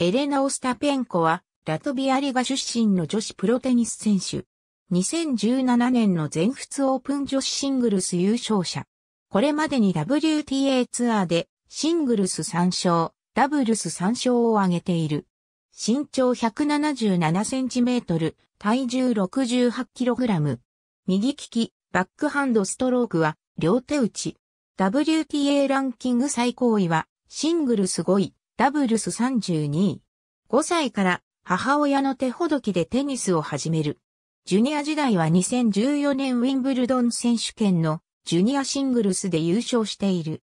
エレナ・オスタペンコは、ラトビアリガ出身の女子プロテニス選手。2017年の全仏オープン女子シングルス優勝者。これまでに WTA ツアーで、シングルス3勝、ダブルス3勝を挙げている。身長1 7 7トル、体重6 8ラム。右利き、バックハンドストロークは、両手打ち。WTA ランキング最高位は、シングルス5位。ダブルス32位。5歳から母親の手ほどきでテニスを始める。ジュニア時代は2014年ウィンブルドン選手権のジュニアシングルスで優勝している。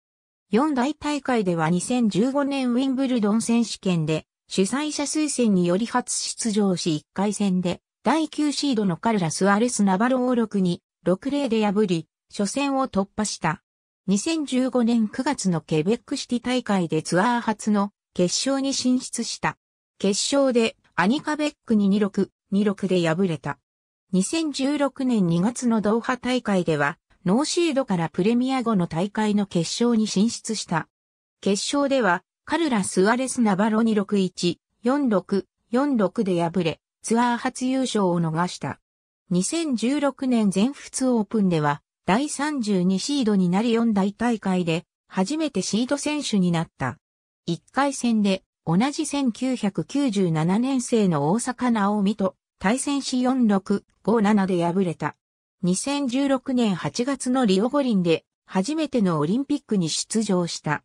四大大会では2015年ウィンブルドン選手権で主催者推薦により初出場し1回戦で第9シードのカルラス・アレス・ナバロを6に6-0で破り、初戦を突破した。2015年9月のケベックシティ大会でツアー初の決勝に進出した。決勝でアニカベックに26、26で敗れた。2016年2月のドーハ大会では、ノーシードからプレミア後の大会の決勝に進出した。決勝では、カルラ・スアレス・ナバロ2 6-1、4-6、4-6で敗れ、ツアー初優勝を逃した。2016年全仏オープンでは、第32シードになり4大大会で、初めてシード選手になった。1回戦で同じ1997年生の大阪直美と対戦し4657で敗れた。2016年8月のリオ五輪で初めてのオリンピックに出場した。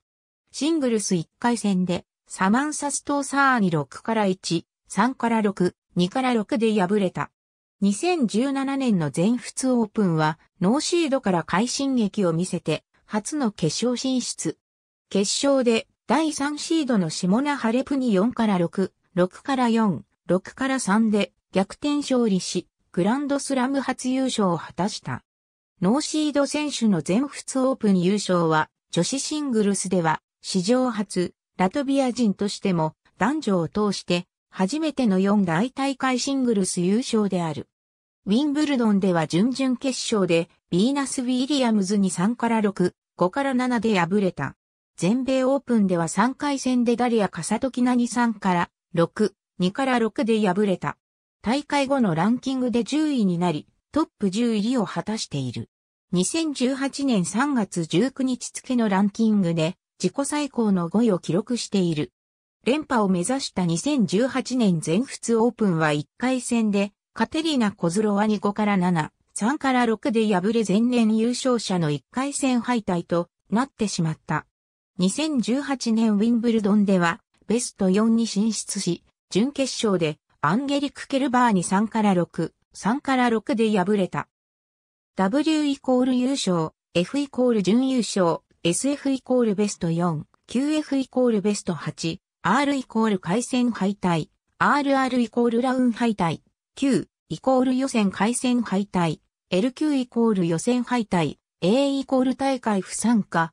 シングルス1回戦でサマンサストーサーに6から1、3から6、2から6で敗れた。2017年の全仏オープンはノーシードから快進撃を見せて初の決勝進出。決勝で第3シードのシモナ・ハレプに4から6、6から4、6から3で逆転勝利し、グランドスラム初優勝を果たした。ノーシード選手の全仏オープン優勝は、女子シングルスでは、史上初、ラトビア人としても、男女を通して、初めての4大大会シングルス優勝である。ウィンブルドンでは準々決勝で、ビーナス・ウィリアムズに3から6、5から7で敗れた。全米オープンでは3回戦でダリア・カサトキナに3から6、2から6で敗れた。大会後のランキングで10位になり、トップ10入りを果たしている。2018年3月19日付のランキングで自己最高の5位を記録している。連覇を目指した2018年全仏オープンは1回戦でカテリーナ・コズロワに5から7、3から6で敗れ前年優勝者の1回戦敗退となってしまった。2018年ウィンブルドンでは、ベスト4に進出し、準決勝でアンゲリック・ケルバーに3から6、3から6で敗れた。W イコール優勝、F イコール準優勝、SF イコールベスト4、QF イコールベスト8、R イコール回戦敗退、RR イコールラウン敗退、Q イコール予選回戦敗退、LQ イコール予選敗退、A イコール大会不参加、